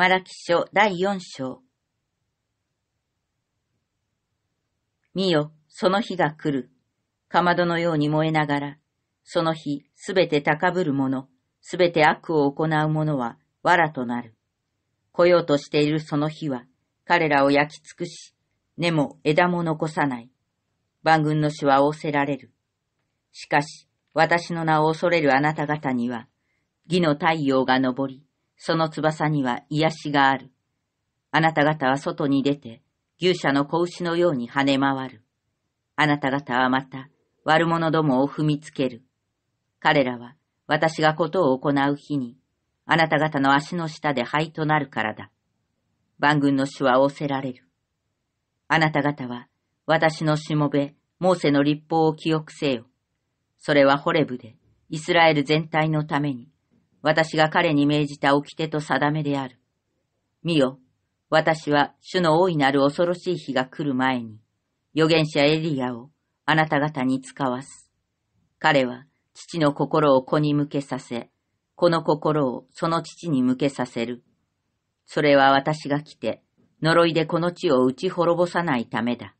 マラキ書第四章。見よ、その日が来る。かまどのように燃えながら、その日、すべて高ぶる者、すべて悪を行う者は、藁となる。来ようとしているその日は、彼らを焼き尽くし、根も枝も残さない。万軍の死は仰せられる。しかし、私の名を恐れるあなた方には、義の太陽が昇り、その翼には癒しがある。あなた方は外に出て、牛舎の子牛のように跳ね回る。あなた方はまた、悪者どもを踏みつける。彼らは、私がことを行う日に、あなた方の足の下で灰となるからだ。万軍の主は仰せられる。あなた方は、私のしもべ、モーセの立法を記憶せよ。それはホレブで、イスラエル全体のために、私が彼に命じた掟と定めである。見よ、私は主の大いなる恐ろしい日が来る前に、預言者エリアをあなた方に使わす。彼は父の心を子に向けさせ、子の心をその父に向けさせる。それは私が来て、呪いでこの地を打ち滅ぼさないためだ。